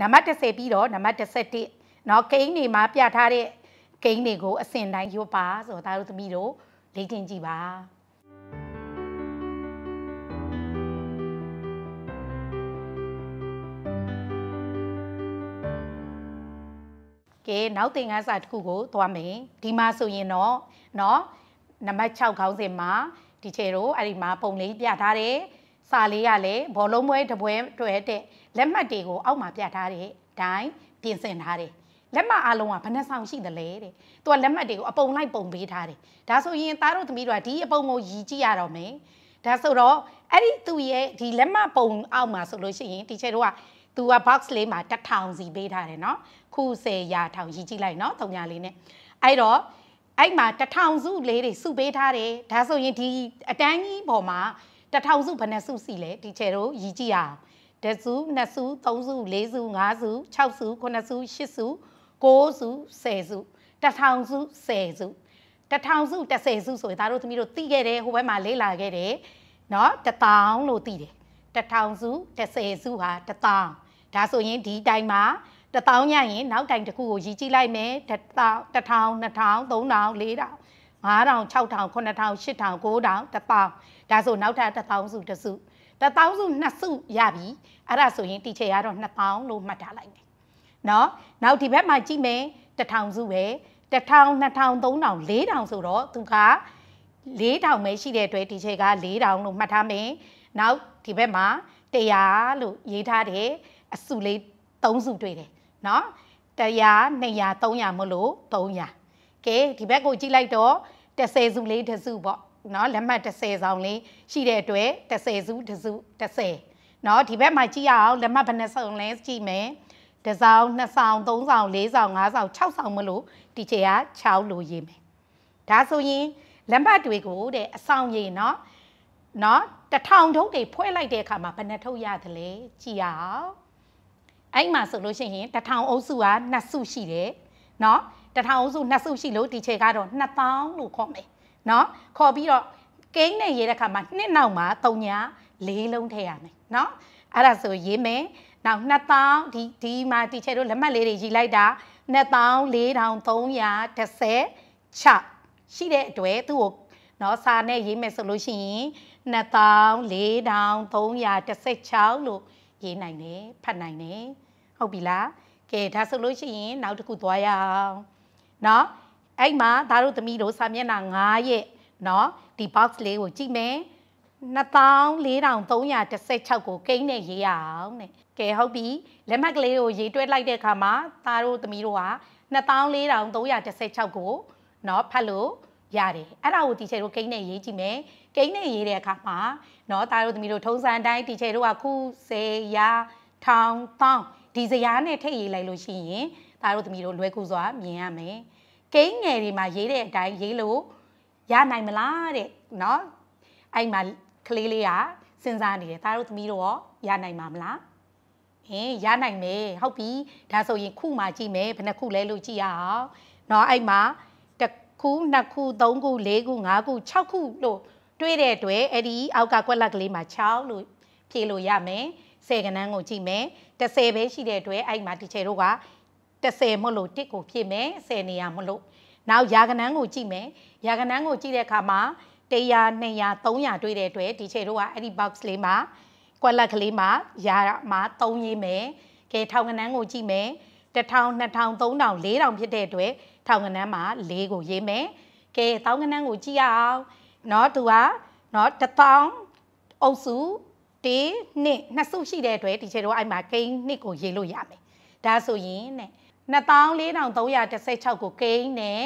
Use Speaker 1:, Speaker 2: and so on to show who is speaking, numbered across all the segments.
Speaker 1: နံပါတ်30ပြီးတော့နံပါတ်31เนาะကိန်းတွေမှာပြထားတဲ့ကိန်းတွေကိုအစင်တိုင်းရွတ်ပါဆိုတော့ဒါတို့သမီးတို့လေ့ကျင့်ကြည့်ပါကဲနောက်သင်ခန်းစာတစ်ခုကိုသွားမယ်ဒီမှာဆိုရင်တော့เนาะနံပါတ်6ခေါင်းစဉ်မှာဒီချေတို့အဲ့ဒီမှာပုံလေးပြထားတယ်စာလေးကလည်းဘောလုံးပွဲတပွဲတွေ့တဲ့လက်မှတ်တွေကိုအောက်မှာပြထားတဲ့တိုင်းပြင်ဆင်ထားတယ်လက်မအလုံးကဘယ်နှဆောင်ရှိသလဲတဲ့။သူကလက်မတွေကိုအပုံလိုက်ပုံပေးထားတယ်။ဒါဆိုရင်သားတို့သမီးတို့ကဒီအပုံကိုရည်ကြည့်ရတော့မယ်။ဒါဆိုတော့အဲ့ဒီသူရဲ့ဒီလက်မပုံအောက်မှာဆိုလို့ရှိရင်တီချေတို့ကသူက box လေးမှာတထောင်စီပေးထားတယ်နော်။ခု10ရာထောင်ရည်ကြည့်လိုက်နော်။သုံးရာလေးနဲ့။အဲ့တော့အဲ့မှာတထောင်စုလေးတွေစုပေးထားတယ်။ဒါဆိုရင်ဒီအတန်းကြီးပေါ်မှာတထောင်စုဘယ်နှစုစီလဲတီချေတို့ရည်ကြည့်ရအောင်။တစုနှစ်စုသုံးစုလေးစုငါးစု၆စုခုနှစ်စုရှစ်စုကိုးစုဆယ်စုတထောင်စုဆယ်စုတထောင်စုတဆယ်စုဆိုရင်ဒါတို့သမီးတို့သိခဲ့တယ်ဟိုဘက်မှာလေ့လာခဲ့တယ်เนาะတထောင်လို့သိတယ်တထောင်စုတဆယ်စုဟာတထောင်ဒါဆိုရင်ဒီတိုင်းမှာတထောင်ရရင်နောက်တိုင်းတစ်ခုကိုရည်ကြည့်လိုက်မယ်တထောင်တထောင်နှစ်ထောင်သုံးထောင်လေးထောင်5000 6000 9000 8000 9000 1000ဒါဆိုနောက်ထပ်1000စုတစု1000တပေါင်းစုနှစ်စုရပြီအဲ့ဒါဆိုရင်တီချေရတော့2000လို့မှတ်ထားလိုက်မယ်เนาะနောက်ဒီဘက်မှာကြည့်မယ်1000စုပဲ1000 2000 3000 4000ဆိုတော့သူက4000ပဲရှိတဲ့အတွက်တီချေက4000လို့မှတ်ထားမယ်နောက်ဒီဘက်မှာ100လို့ရေးထားတယ်အစုလေး3စုတွေ့တယ်เนาะ100 200 300မလို့300ကဲဒီဘက်ကိုကြည့်လိုက်တော့10စုလေးတစ်စုပေါ့နော်လက်မှတ်30ဆောင်လေးရှိတဲ့အတွက်30စုတစ်စု30နော်ဒီဘက်မှာကြည့်ရအောင်လက်မှတ်ဘယ်နှဆောင်လဲကြည့်မယ်တဆောင်2ဆောင်3ဆောင်4ဆောင်5ဆောင်6ဆောင်မလို့ဒီချေက6လို့ရေးမယ်ဒါဆိုရင်လက်မှတ်တွေကိုတဲ့အဆောင်ရေးနော်နော်တထောင်ထုပ်တွေဖွဲလိုက်တဲ့အခါမှာဘယ်နှထုပ်ရသလဲကြည့်ရအောင်အဲ့မှာဆိုလို့ရှိရင်တထောင်အုပ်စုက2စုရှိတယ်နော်တထောင်အုပ်စု2စုရှိလို့ဒီချေကတော့2000လို့ခေါ်မယ်နော်ခေါ်ပြီးတော့ကိန်းနဲ့ရေးတဲ့အခါမှာနှစ်နောက်မှာ၃ည၄လုံးထည့်ရမယ်နော်အဲ့ဒါဆိုရေးမယ်နောက်2000ဒီဒီမှာတီချာတို့လက်မှတ်လေးတွေရေးလိုက်တာ2436ရှိတဲ့အတွက်သူ့ကိုနော်စာနဲ့ရေးမယ်ဆိုလို့ရှိရင်2436လို့ရေးနိုင်တယ်ဖတ်နိုင်တယ်ဟုတ်ပြီလားကဲဒါဆိုလို့ရှိရင်နောက်တစ်ခုသွားရအောင်နော်အဲ့မှာဒါတို့သမီးတို့စာမျက်နှာ9ရဲ့เนาะဒီ box လေးကိုကြည့်မယ်24316ကိုကိန်းနဲ့ရေးရအောင်တဲ့ကဲဟုတ်ပြီလက်မှတ်ကလေးကိုရေးတွဲလိုက်တဲ့အခါမှာသားတို့သမီးတို့ဟာ24316ကိုเนาะဖတ်လို့ရတယ်အဲ့ဒါကိုတီချေတို့ကိန်းနဲ့ရေးကြည့်မယ်ကိန်းနဲ့ရေးတဲ့အခါမှာเนาะသားတို့သမီးတို့ထုံးစံအတိုင်းတီချေတို့ကခုစေရာထောင်တောင်းဒီစရာနဲ့ထည့်ရေးလိုက်လို့ရှိရင်သားတို့သမီးတို့လွယ်ကူစွာမြင်ရမယ်ကိန်းငယ်တွေမှာရေးတဲ့အတိုင်းရေးလို့ရနိုင်မလားတဲ့เนาะအဲ့မှာကလေးလေးကစဉ်းစားနေတယ်သားတို့သမီးတို့ရောရနိုင်မှာမလားဟင်ရနိုင်မယ်ဟုတ်ပြီဒါဆိုရင်ခုမှကြည့်မယ်ဘယ်နှခုလဲလို့ကြည့်ရအောင်เนาะအဲ့မှာတစ်ခုနှစ်ခုသုံးခုလေးခုငါးခု6ခုလို့တွေးတဲ့အတွက်အဲ့ဒီအောက်ကကွက်လက်ကလေးမှာ6လို့ဖြေလို့ရမယ်10ကဏန်းကိုကြည့်မယ်10ပဲရှိတဲ့အတွက်အဲ့မှာတီချေတို့က10မလို့တစ်ကိုဖြည့်မယ်10နေရာမလို့နောက်ယာကနန်းကိုကြည့်မယ်ယာကနန်းကိုကြည့်တဲ့အခါမှာ100 200 300တွေ့တဲ့အတွက်ဒီချိန်တော့အဲ့ဒီ box လေးမှာကွက်လက်ကလေးမှာယာမှာ3ရေးမယ်ကဲထောင်ကနန်းကိုကြည့်မယ်1000 2000 3000 4000ဖြစ်တဲ့အတွက်ထောင်ကနန်းမှာ4ကိုရေးမယ်ကဲတောင်းကနန်းကိုကြည့်ရအောင်เนาะသူကเนาะ1000အုပ်စု1နှစ်နှစ်စုရှိတဲ့အတွက်ဒီချိန်တော့အဲ့မှာကိန်းနှစ်ကိုရေးလို့ရမယ်ဒါဆိုရင်တဲ့24316ကိုကိန်းနဲ့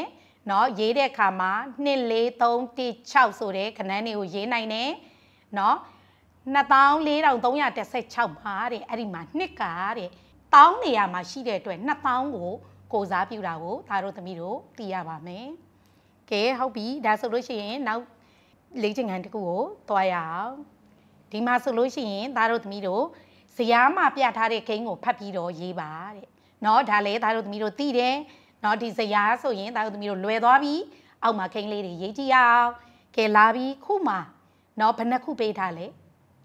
Speaker 1: เนาะရေးတဲ့အခါမှာ24316ဆိုတဲ့ခဏန်းတွေကိုရေးနိုင်တယ်เนาะ24316ပါတဲ့အဲ့ဒီမှာနှစ်ကတဲ့တောင်းနေရာမှာရှိတဲ့အတွက်2000ကို ကိုစားပြူတာကိုဒါတို့သမီးတို့သိရပါမယ်ကဲဟုတ်ပြီဒါဆိုလို့ရှိရင်နောက်လေ့ကျင့်ခန်းတစ်ခုကိုသွားရအောင်ဒီမှာဆိုလို့ရှိရင်ဒါတို့သမီးတို့ဇယားမှာပြထားတဲ့ဂိမ်းကိုဖတ်ပြီးတော့ရေးပါတဲ့เนาะဒါလည်းသားတို့သမီးတို့သိတယ်เนาะဒီဇယားဆိုရင်သားတို့သမီးတို့လွယ်သွားပြီအောက်မှာခိန်းလေးတွေရိတ်ကြည့်ရအောင်ကဲလာပြီခုမှเนาะဘယ်နှခုပေးထားလဲ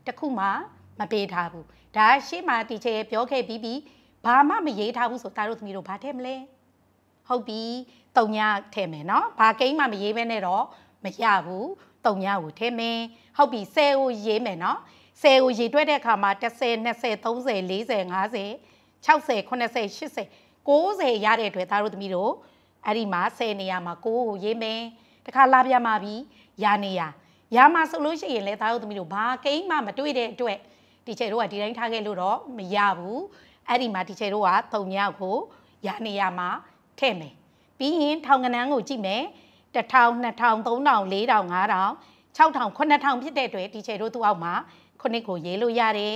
Speaker 1: တစ်ခုမှမပေးထားဘူးဒါရှေ့မှာတီချာရဲ့ပြောခဲ့ပြီးပြီဘာမှမရေးထားဘူးဆိုသားတို့သမီးတို့ဘာထည့်မလဲဟုတ်ပြီတုံညာထည့်မယ်เนาะဘာကိန်းမှမရေးဘဲနဲ့တော့မရဘူးတုံညာကိုထည့်မယ်ဟုတ်ပြီ10ကိုရေးမယ်เนาะ10ကိုရေးတွက်တဲ့အခါမှာ10 20 30 40 50 60 80 80 90ရတဲ့အတွက်သားတို့သမီးတို့အဲ့ဒီမှာ10နေရာမှာကိုကိုရေးမယ်တခါလာပြမှာပြီးရာနေရာရာမှာဆိုလို့ရှိရင်လည်းသားတို့သမီးတို့ဘာကိန်းမှမတွေ့တဲ့အတွက်ဒီချေတို့ကဒီတိုင်းထားခဲ့လို့တော့မရဘူးအဲ့ဒီမှာဒီချေတို့ကပုံမြောက်ကိုရာနေရာမှာထည့်မယ်ပြီးရင်ထောင်ကနန်းကိုကြည့်မယ်1000 2000 3000 4000 5000 6000 9000ဖြစ်တဲ့အတွက်ဒီချေတို့သူ့အောက်မှာခုနှစ်ကိုရေးလို့ရတယ်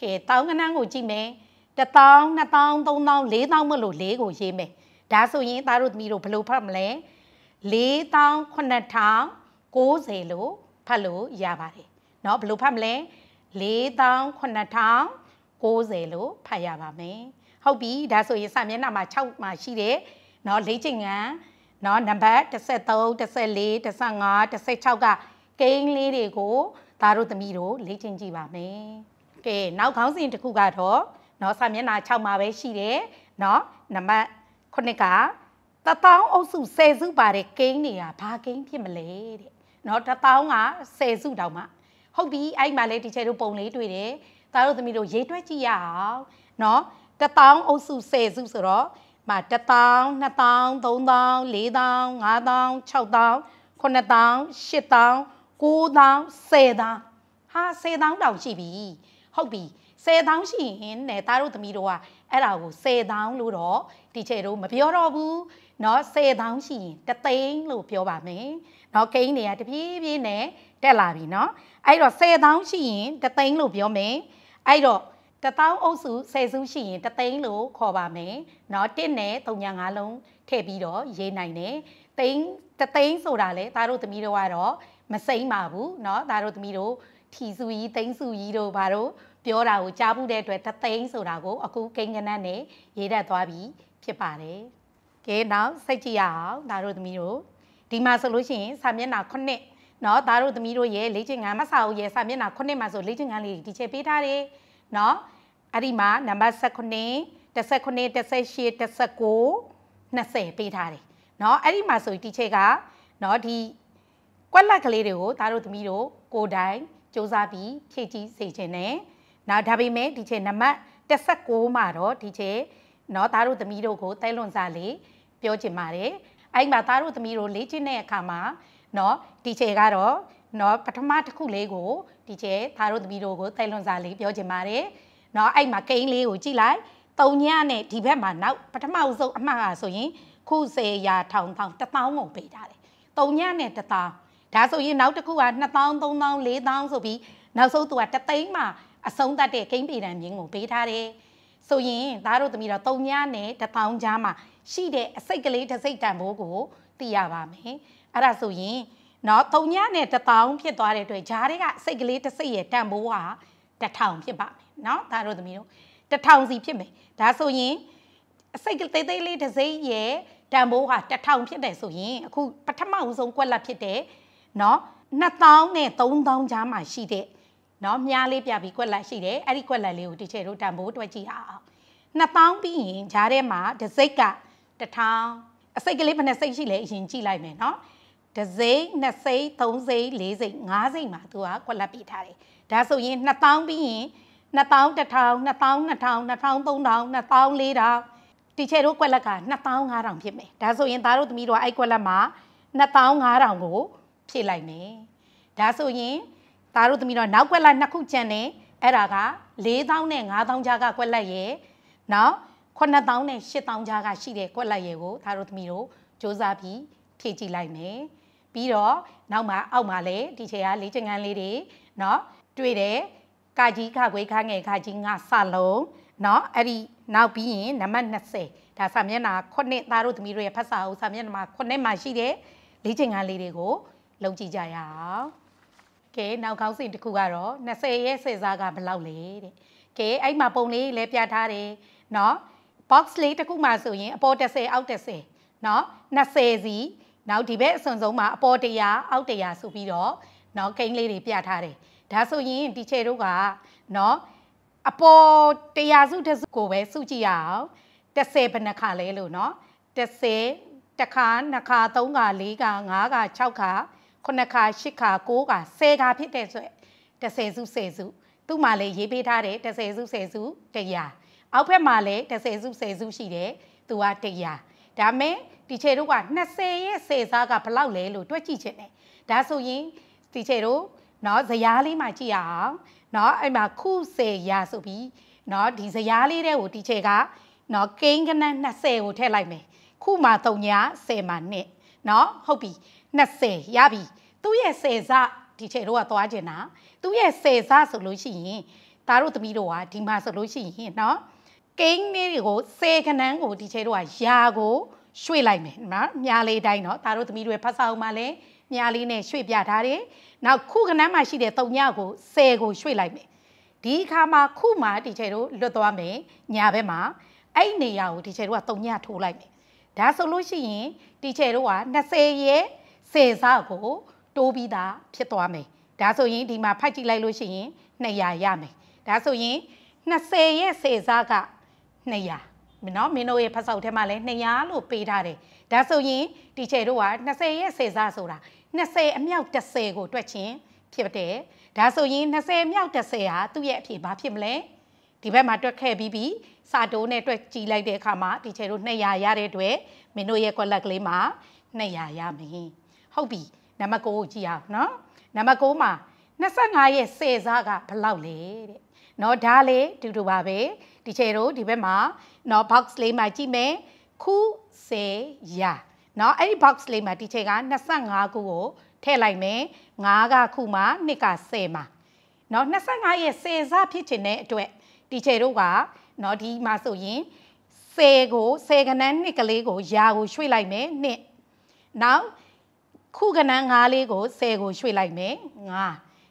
Speaker 1: ကဲတောင်းကနန်းကိုကြည့်မယ်1000 2000 3000 4000မလို့၄ကိုရေးမယ်ဒါဆိုရင်သားတို့သမီးတို့ဘယ်လိုဖတ်မလဲ4000 9000 90လို့ဖတ်လို့ရပါတယ်เนาะဘယ်လိုဖတ်မလဲ4000 9000 90လို့ဖတ်ရပါမယ်ဟုတ်ပြီဒါဆိုရင်စာမျက်နှာမှာ6မှာရှိတယ်เนาะ၄ချိန်ငံเนาะနံပါတ်33 34 35 36ကကိန်းလေးတွေကိုဒါတို့သမီးတို့လေ့ကျင့်ကြည့်ပါမယ်ကဲနောက်ခေါင်းစဉ်တစ်ခုကတော့နော်စာမျက်နှာ6မှာပဲရှိတယ်နော်နံပါတ်9ကတပေါင်းအုပ်စုဆယ်စုပါတဲ့ကိန်းတွေကဘာကိန်းဖြစ်မလဲတဲ့နော်တပေါင်းကဆယ်စုတောင်မှဟုတ်ပြီအဲ့မှာလဲတီချာတို့ပုံလေးတွေ့တယ်သားတို့သမီးတို့ရေးတွက်ကြည့်ရအောင်နော်တပေါင်းအုပ်စုဆယ်စုဆိုတော့မှာတပေါင်း2ပေါင်း3ပေါင်း4ပေါင်း5ပေါင်း6ပေါင်း9ပေါင်း10ပေါင်း9ပေါင်း10ပေါင်းဟာ10ပေါင်းတောင်ရှိပြီဟုတ်ပြီ10တောင်းရှိရင်နဲ့သားတို့သမီးတို့ကအဲ့ဒါကို10တောင်းလို့တော့တီချေတို့မပြောတော့ဘူးเนาะ10တောင်းရှိရင်တသိန်းလို့ပြောပါမယ်เนาะကိန်းတွေကတပြေးပြေးနဲ့တက်လာပြီเนาะအဲ့တော့10တောင်းရှိရင်တသိန်းလို့ပြောမယ်အဲ့တော့တသောင်းအုပ်စုဆယ်စုရှိရင်တသိန်းလို့ခေါ်ပါမယ်။နော်တင့်နဲ့၃ညာ၅လုံးထည့်ပြီးတော့ရေးနိုင်တယ်။သိန်းတသိန်းဆိုတာလေသားတို့သမီးတို့ကတော့မစိမ့်ပါဘူးเนาะသားတို့သမီးတို့ထီစုကြီးသိန်းစုကြီးတို့ဘာတို့ပြောတာကိုကြားဘူးတဲ့အတွက်တသိန်းဆိုတာကိုအခုကိန်းကနတ်နဲ့ရေးတတ်သွားပြီဖြစ်ပါတယ်။ကဲနောက်စိတ်ကြည့်ရအောင်ဒါတို့သမီးတို့ဒီမှာဆိုလို့ရှိရင်စာမျက်နှာ9နော်ဒါတို့သမီးတို့ရဲ့လေ့ကျင့်ခန်းမစာအုပ်ရဲ့စာမျက်နှာ9မှာဆိုလေ့ကျင့်ခန်းလေးဒီချက်ပေးထားတယ်နော်အဲ့ဒီမှာနံပါတ်19 19 18 19 20ပေးထားတယ်နော်အဲ့ဒီမှာဆိုဒီချက်ကနော်ဒီကွက်လက်ကလေးတွေကိုဒါတို့သမီးတို့ကိုယ်တိုင်စ조사ပြီးဖြည့်ကြည့်စေခြင်းနဲ့နော်ဒါပေမဲ့ဒီချိန်နမတ်16မှာတော့ဒီချိန်နော်သားတို့သမီးတို့ကိုတဲလွန်စာလေးပြောချင်ပါတယ်အဲ့မှာသားတို့သမီးတို့လေ့ကျင့်တဲ့အခါမှာနော်ဒီချိန်ကတော့နော်ပထမတစ်ခုလေးကိုဒီချိန်သားတို့သမီးတို့ကိုတဲလွန်စာလေးပြောချင်ပါတယ်နော်အဲ့မှာကိန်းလေးကိုကြည့်လိုက်တုံညနဲ့ဒီဘက်မှာနောက်ပထမအဆုံးအမှတ်ဟာဆိုရင်ခု10ရာထောင်ထောင်1000ကိုပေးထားတယ်။တုံညနဲ့1000ဒါဆိုရင်နောက်တစ်ခုက2000 3000 4000ဆိုပြီးနောက်ဆုံးသူက3သိန်းမှအဆုံးသတ်တဲ့ဂိမ်းပေတံမြင်းကိုပေးထားတယ်။ဆိုရင်သားတို့သမီးတော့၃ညနဲ့တပေါင်းကြားမှာရှိတဲ့အစိတ်ကလေးတစ်စိတ်တန်ဖိုးကိုသိရပါမယ်။အဲ့ဒါဆိုရင်နော်၃ညနဲ့တပေါင်းဖြစ်သွားတဲ့အတွက်ဂျားတွေကအစိတ်ကလေးတစ်စိတ်ရဲ့တန်ဖိုးကတထောင်ဖြစ်ပါမယ်။နော်သားတို့သမီးတို့တထောင်စီဖြစ်မယ်။ဒါဆိုရင်အစိတ်သေးသေးလေးတစ်စိတ်ရဲ့တန်ဖိုးဟာတထောင်ဖြစ်တယ်ဆိုရင်အခုပထမဦးဆုံးကွက်လက်ဖြစ်တဲ့နော်2000နဲ့3000ကြားမှာရှိတဲ့နော်မြားလေးပြပြီးခွက်လိုက်ရှိတယ်အဲ့ဒီခွက်လိုက်လေးကိုတီချေတို့တန်ဖိုးတွက်ကြည့်အောင်2000ပြီးရင်ဂျားထဲမှာဒစိတ်က1000အစိတ်ကလေးဘယ်နှစိတ်ရှိလဲအရင်ကြည့်လိုက်မယ်နော်ဒစိမ့်နှစ်စိမ့်သုံးစိမ့်လေးစိမ့်ငါးစိမ့်မှာသူကခွက်လက်ပေးထားတယ်ဒါဆိုရင်2000ပြီးရင်2000 1000 2000 2000 2000 3000 4000တီချေတို့ကွက်လက်က2500ဖြစ်မယ်ဒါဆိုရင်သားတို့သမီးတို့အဲ့ကွက်လက်မှာ2500ကိုဖြည့်လိုက်မယ်ဒါဆိုရင်ဒါတို့သမီးတော့နောက်ကွက်လိုက်နှစ်ခုကျန်တယ်အဲ့ဒါက4000နဲ့5000ကြားကကွက်လိုက်ရယ်နောက်9000နဲ့8000ကြားကရှိတဲ့ကွက်လိုက်ရယ်ကိုဒါတို့သမီးတို့စ조사ပြီးဖြည့်ကြည့်လိုက်မယ်ပြီးတော့နောက်မှအောက်မှာလည်းဒီချေကလေးချင်ခန်းလေးတွေเนาะတွေ့တယ်ကကြီးခခွေးခငယ်ခကြီးငါစလုံးเนาะအဲ့ဒီနောက်ပြီးရင်နံပါတ်20ဒါစာမျက်နှာ9သားတို့သမီးတို့ရဲ့ဖတ်စာအုပ်စာမျက်နှာ9မှာရှိတဲ့လေ့ကျင့်ခန်းလေးတွေကိုလုပ်ကြည့်ကြရအောင်ကဲနောက်ခေါင်းစဉ်တစ်ခုကတော့20ရဲ့စေစားကဘလောက်လဲတဲ့ကဲအဲ့မှာပုံလေးလဲပြထားတယ်เนาะ box လေးတစ်ခုမှာဆိုရင်အပေါ်30အောက်30เนาะ20စီနောက်ဒီဘက်အစွန်ဆုံးမှာအပေါ်100အောက်100ဆိုပြီးတော့เนาะကိန်းလေးတွေပြထားတယ်ဒါဆိုရင်ဒီချေတို့ကเนาะအပေါ်100စုတစ်စုကိုပဲစုကြည့်ရအောင်30ဘယ်နှခါလဲလို့เนาะ30တစ်ခါနှစ်ခါသုံးခါလေးခါငါးခါ၆ခါ9ခါ10ခါ9ခါ10ခါဖြစ်တဲ့ဆို10စု10စုသူ့မှာလည်းရေးပေးထားတယ်10စု10စု100အောက်ဘက်မှာလည်း10စု10စုရှိတယ်သူက100ဒါမဲ့တီချေတို့က20ရဲ့စေစားကဘလောက်လဲလို့တွက်ကြည့်ချင်တယ်ဒါဆိုရင်တီချေတို့เนาะဇယားလေးမှာကြည့်ရအောင်เนาะအဲ့မှာခု10ရာဆိုပြီးเนาะဒီဇယားလေးတဲ့ကိုတီချေကเนาะကိန်းကနန်း20ကိုထည့်လိုက်မယ်ခုမှာ3ရာ10မှာ2เนาะဟုတ်ပြီ20ရပြီသူ့ရဲ့10စဒီချိန်တော့သွားကျင်တာသူ့ရဲ့10စဆိုလို့ရှိရင်ဒါတို့သမီးတို့ကဒီမှာဆိုလို့ရှိရင်เนาะကိန်းလေးတွေကို10ခန်းန်းကိုဒီချိန်တော့ရာကိုရွှေ့လိုက်မယ်နော်မြားလေးတိုင်းတော့ဒါတို့သမီးတွေဖတ်စာအုပ်မှာလည်းမြားလေးနဲ့ရွှေ့ပြထားတယ်နောက်ခုခဏမှရှိတဲ့တုံညကို10ကိုရွှေ့လိုက်မယ်ဒီအခါမှာခုမှဒီချိန်တို့လွတ်သွားမယ်ညာဘက်မှာအဲ့နေရာကိုဒီချိန်တို့ကတုံညထိုးလိုက်မယ်ဒါဆိုလို့ရှိရင်ဒီချိန်တို့က20ရဲ့ဆယ်ဆကို တိုးပြီးသားဖြစ်သွားမယ်ဒါဆိုရင်ဒီမှာဖတ်ကြည့်လိုက်လို့ရှိရင်200ရမယ်ဒါဆိုရင်20ရဲ့ဆယ်ဆက200နော်မင်းတို့ရဲ့ဖတ်စောက်ထဲမှာလည်း200လို့ပေးထားတယ်ဒါဆိုရင်တီချေတို့က20ရဲ့ဆယ်ဆဆိုတာ20အမြောက်30ကိုတွက်ခြင်းဖြစ်တယ်ဒါဆိုရင်20မြောက်30ဟာသူ့ရဲ့အဖြစ်ဘာဖြစ်မလဲဒီဘက်မှာတွက်ခဲ့ပြီးပြီစာတိုးနဲ့တွက်ကြည့်လိုက်တဲ့အခါမှာတီချေတို့200ရတဲ့အတွက်မင်းတို့ရဲ့ collect လေးမှာ200ရမယ်ဟုတ်ပြီနံပါတ်6ကိုကြည့်အောင်နော်နံပါတ်6မှာ25ရဲ့စေစားကဘလောက်လဲတဲ့နော်ဒါလေတူတူပါပဲဒီချေတို့ဒီဘက်မှာနော် box လေးမှာကြည့်မယ်ခုစေရာနော်အဲ့ဒီ box လေးမှာဒီချေက25ခုကိုထည့်လိုက်မယ်9ကခုမှာ2က10မှာနော်25ရဲ့စေစားဖြစ်ခြင်းတဲ့အတွက်ဒီချေတို့ကနော်ဒီမှာဆိုရင်10ကို10ခန်းနှစ်ကလေးကို ရာကိုရွှေ့လိုက်မယ်နှစ်နောက်ခုကနန်းငါးလေးကို10ကို ရွှေ့လိုက်မယ်ငါ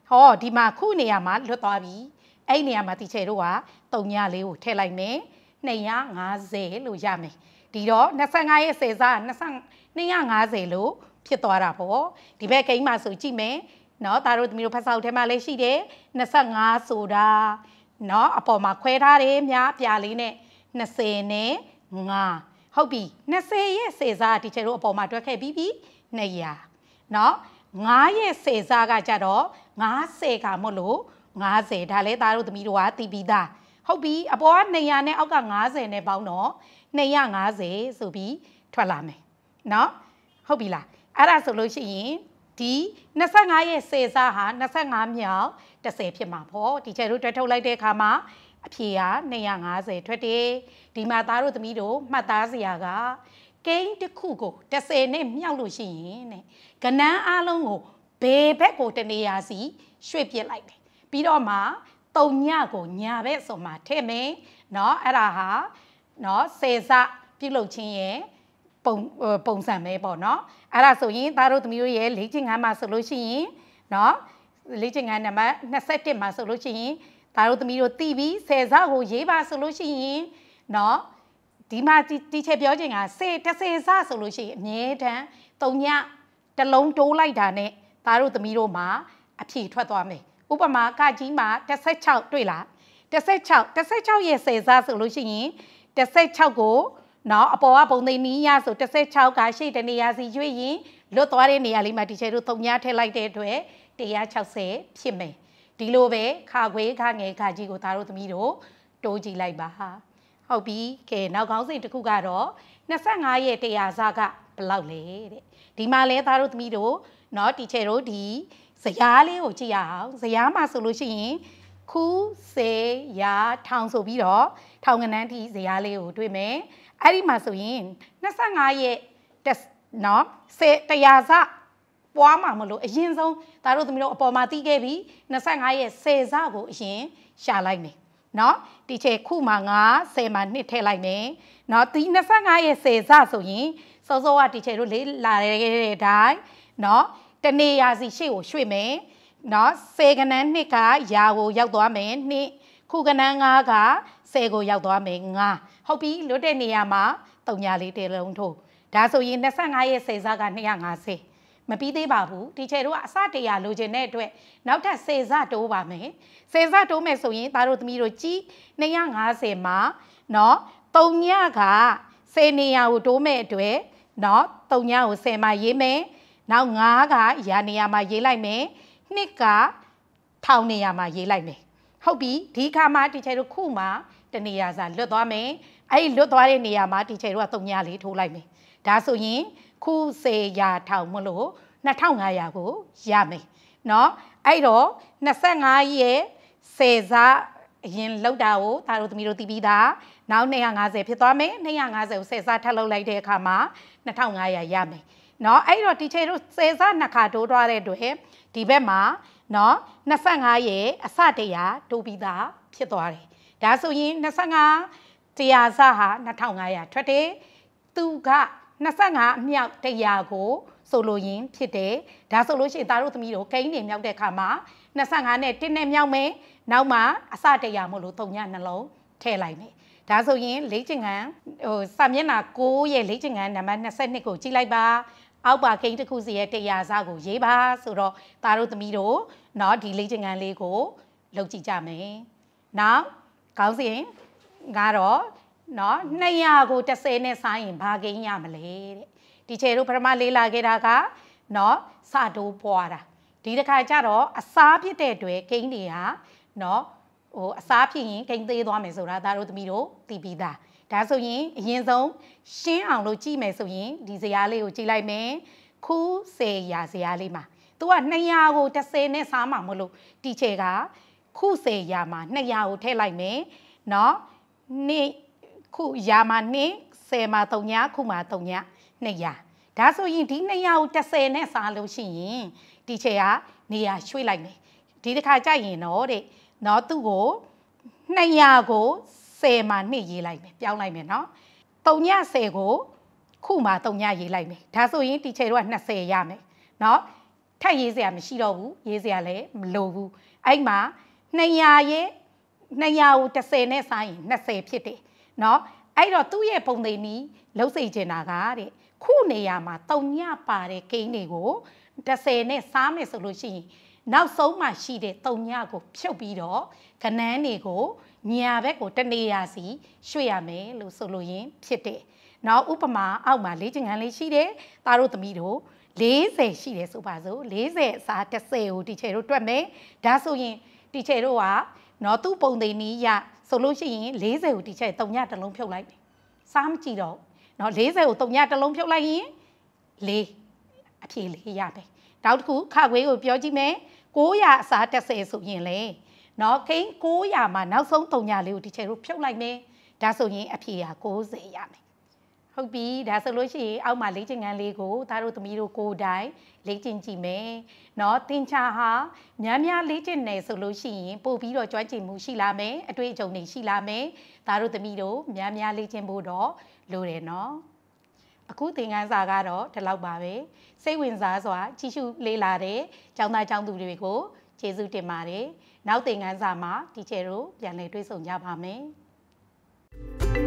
Speaker 1: ဟောဒီမှာခုနေရာမှာလွတ်သွားပြီအဲ့နေရာမှာတီချေတို့က၃ညလေးကိုထည့်လိုက်မယ်250လို့ရမယ်ဒီတော့25ရဲ့10စား250လို့ဖြစ်သွားတာပေါ့ဒီဘက်ကိန်းမှာဆိုကြည့်မယ်เนาะဒါတို့သမီးတို့ဖတ်စာအုပ်ထဲမှာလည်းရှိတယ်25ဆိုတာเนาะအပေါ်မှာခွဲထားတယ်များပြားလေးနဲ့20နဲ့5ဟုတ်ပြီ20ရဲ့စေစားတီချေတို့အပေါ်မှာတွက်ခဲ့ပြီးပြီ200နော်9ရဲ့စေစားကကြတော့90ကမို့လို့90ဒါလဲသားတို့သမီးတို့ကတီးပြီးသားဟုတ်ပြီအပေါ်က200နဲ့အောက်က90နဲ့ပေါင်းတော့250ဆိုပြီးထွက်လာမယ်နော်ဟုတ်ပြီလားအဲ့ဒါဆိုလို့ရှိရင်ဒီ25ရဲ့စေစားဟာ25မြောက်30ဖြစ်မှာပေါ့ဒီချက်တို့တွဲထုတ်လိုက်တဲ့အခါမှာအဖြေက250ထွက်တယ်ဒီမှာသားတို့သမီးတို့မှတ်သားစရာကကိန်းတစ်ခုကို30နဲ့မြောက်လို့ရှိရင်တဲ့ကဏန်းအားလုံးကိုဘယ်ဘက်ကိုတနေရာစီရွှေ့ပစ်လိုက်တယ်ပြီးတော့မှတုံညကိုညာဘက်ဆိုမှထဲ့မယ်เนาะအဲ့ဒါဟာเนาะစေစပြုတ်လုပ်ခြင်းရဲ့ပုံပုံစံပဲပေါ့เนาะအဲ့ဒါဆိုရင်သားတို့သမီးတို့ရဲ့လေ့ကျင့်ခန်းမှာဆိုလို့ရှိရင်เนาะလေ့ကျင့်ခန်းနံပါတ်27မှာဆိုလို့ရှိရင်သားတို့သမီးတို့သိပြီးစေစကိုရေးပါဆိုလို့ရှိရင်เนาะဒီမှာတီချေပြောချင်ကစေတစေစဆိုလို့ရှိရင်အမြဲတမ်းတုံညတလုံးတိုးလိုက်တာနဲ့သားတို့သမီးတို့မှာအဖြေထွက်သွားမယ်ဥပမာကကြီးမှာ16တွေ့လား16 16ရဲ့စေစဆိုလို့ရှိရင်16ကိုနော်အပေါ်ကပုံသိနီးရဆို16ကရှိတဲ့နေရာစီရွေ့ရင်လွတ်သွားတဲ့နေရာလေးမှာတီချေတို့တုံညထည့်လိုက်တဲ့အတွက်160ဖြစ်မယ်ဒီလိုပဲခါခွေးခါငယ်ခါကြီးကိုသားတို့သမီးတို့တိုးကြည့်လိုက်ပါဟာဟုတ်ပြီကဲနောက်ခေါင်းစဉ်တစ်ခုကတော့25ရဲ့တရားစားကဘလောက်လဲတဲ့ဒီမှာလဲသားတို့သမီးတို့เนาะတီချေတို့ဒီဇယားလေးကိုကြည့်ရအောင်ဇယားမှာဆိုလို့ရှိရင်ခူးစေရာထောင်ဆိုပြီးတော့ထောင်ကနန်းတီဇယားလေးကိုတွေ့မယ်အဲ့ဒီမှာဆိုရင်25ရဲ့เนาะစေတရားစားပွားမှာမလို့အရင်ဆုံးဒါတို့သမီးတို့အပေါ်မှာတီးခဲ့ပြီး25ရဲ့10စကိုအရင်ရှာလိုက်မယ်เนาะတီချေခုမှ9 10မှ2ထည့်လိုက်မယ်เนาะဒီ25ရဲ့10စဆိုရင်စောစောကတီချေတို့လေးလာတဲ့အတိုင်းเนาะတနေရာစီရှေ့ကိုရွှေ့မယ်เนาะ10ကဏန်း2ကရာကိုရောက်သွားမယ်2ခုကဏန်း9က10ကိုရောက်သွားမယ်9ဟုတ်ပြီလွတ်တဲ့နေရာမှာတုံညာလေးတလုံးထိုးဒါဆိုရင်25ရဲ့10စက250မပြီးသေးပါဘူးဒီချေတို့ကအစတရာလိုချင်တဲ့အတွက်နောက်ထပ်စေစတိုးပါမယ်စေစတိုးမယ်ဆိုရင်သားတို့သမီးတို့ကြီး250မှာเนาะ3ညက10နေရာကိုတိုးမဲ့အတွက်เนาะ3ညကို10မှာရေးမယ်နောက်9ကရာနေရာမှာရေးလိုက်မယ်2ကထောင်နေရာမှာရေးလိုက်မယ်ဟုတ်ပြီဒီခါမှာတီချေတို့ခုမှတနေရာစာလွတ်သွားမယ်အဲ့ဒီလွတ်သွားတဲ့နေရာမှာတီချေတို့က3ညလေးထိုးလိုက်မယ်ဒါဆိုရင်ခုစေရာထောင်မလို့2500ကို ရမယ်เนาะအဲ့တော့25ရဲ့စေစားအရင်လောက်တာကိုဒါတို့သမီးတို့သိပြီးသားနောက်250ဖြစ်သွားမယ်250ကိုစေစားထပ်လုပ်လိုက်တဲ့အခါမှာ2500ရမယ်เนาะအဲ့တော့ဒီချိန်တို့စေစားနှစ်ခါတိုးသွားတဲ့အတွက်ဒီဘက်မှာเนาะ25ရဲ့အစတရားတိုးပြီးသားဖြစ်သွားတယ်ဒါဆိုရင်25တရားစဟာ2500ထွက်တယ်သူက25အမြောက်တရားကိုဆိုလိုရင်းဖြစ်တယ်ဒါဆိုလို့ရှိရင်သားတို့သမီးတို့ဂိမ်းတွေမြောက်တဲ့အခါမှာ25နဲ့1နဲ့မြောက်မယ်နောက်မှအစတရားမို့လို့၃ညနှလုံးထည့်လိုက်မယ်ဒါဆိုရင်လေ့ကျင့်ခန်းဟိုစာမျက်နှာ6ရဲ့လေ့ကျင့်ခန်းနံပါတ်22ကိုကြည့်လိုက်ပါအောက်ပါကိန်းတစ်ခုစီရဲ့တရားစာကို ရေးပါဆိုတော့သားတို့သမီးတို့เนาะဒီလေ့ကျင့်ခန်းလေးကိုလုပ်ကြည့်ကြမယ်။နောက်ခေါင်းစဉ်ကတော့နော်200ကို10နဲ့ဆိုင်းရင်ဘာကိန်းရမလဲတဲ့ဒီချေတို့ပထမလေးလာခဲ့တာကနော်စတိုးပွားတာဒီတစ်ခါကျတော့အစားဖြစ်တဲ့အတွက်ကိန်းတွေကနော်ဟိုအစားဖြစ်ရင်ကိန်းသေးသွားမယ်ဆိုတာဒါတို့သမီးတို့သိပြီးသားဒါဆိုရင်အရင်ဆုံး ရှင်းအောင်လို့ကြည့်မယ်ဆိုရင်ဒီဇာတ်လေးကိုကြည့်လိုက်မယ်ခူးစေရာဇာတ်လေးမှာသူက200ကို10နဲ့စားမှာမလို့တီချေက ခုစေရာမှာ200ကိုထည့်လိုက်မယ်เนาะနေ့ခုရာမှာ2 10မှာ3ညခုမှာ3ည200ဒါဆိုရင်ဒီ200ကို10နဲ့စားလို့ရှိရင်တီချေကနေရာရွှေ့လိုက်မယ်ဒီတစ်ခါကြရင်တော့တဲ့နော်သူ့ကို200ကို10မှာ2ရေးလိုက်မယ်ပြောင်းလိုက်မယ်နော်3ည10ကိုခုမှာ3ညရေးလိုက်မယ်ဒါဆိုရင်တီချေတော့20ရမယ်နော်ထပ်ရေးစရာမရှိတော့ဘူးရေးစရာလည်းမလိုဘူးအဲ့မှာ200ရဲ့200ကို10နဲ့စားရင်20ဖြစ်တယ်เนาะအဲ့တော့သူ့ရဲ့ပုံသိနီးလှုပ်စိတ်ချင်တာကတဲ့ခုနေရာမှာတုံညပါတဲ့ကိန်းတွေကို30နဲ့စားမယ်ဆိုလို့ရှိရင်နောက်ဆုံးမှရှိတဲ့တုံညကိုဖြုတ်ပြီးတော့ကနန်းတွေကိုညာဘက်ကိုတနေရာစီရွှေ့ရမယ်လို့ဆိုလို့ရင်ဖြစ်တယ်။နောက်ဥပမာအောက်မှာလေးချင်ခန်းလေးရှိတယ်။သားတို့သမီးတို့40ရှိတယ်ဆိုပါစို့40အစား10ကိုတီချေတို့တွက်မယ်။ဒါဆိုရင်တီချေတို့ကနော်သူ့ပုံသိနီးရဆိုလို့ရှိရင်40ကိုတီချက်တုံညတစ်လုံးဖြုတ်လိုက်တယ်စားမကြည့်တော့เนาะ40ကိုတုံညတစ်လုံးဖြုတ်လိုက်ရင်၄အဖြေ၄ရတယ်နောက်တစ်ခုခခွေးကိုပြောကြည့်မယ်900အစား10ဆိုရင်လေနော်ကိန်း900မှာနောက်ဆုံးတုံညာလေးကိုဒီချေတို့ဖြုတ်လိုက်မယ်ဒါဆိုရင်အဖြေက90ရမယ်ဟုတ်ပြီဒါဆိုလို့ရှိရင်အောက်မှာလေ့ကျင့်ခန်းလေးကိုသားတို့သမီးတို့ကိုယ်တိုင်လေ့ကျင့်ကြည့်မယ်။နော်သင်ချာဟာများများလေ့ကျင့်နေဆိုလို့ရှိရင်ပို့ပြီးတော့ကြွမ်းကျင်မှုရှိလာမယ်အတွေ့အကြုံတွေရှိလာမယ်။သားတို့သမီးတို့များများလေ့ကျင့်ဖို့တော့လိုတယ်နော်။အခုသင်ခန်းစာကတော့ဒီလောက်ပါပဲ။စိတ်ဝင်စားစွာကြည့်ရှုလေ့လာတဲ့ကျောင်းသားကျောင်းသူတွေကိုကျေးဇူးတင်ပါတယ်။နောက်သင်ခန်းစာမှာတီချယ်တို့ပြန်လည်တွေ့ဆုံကြပါမယ်။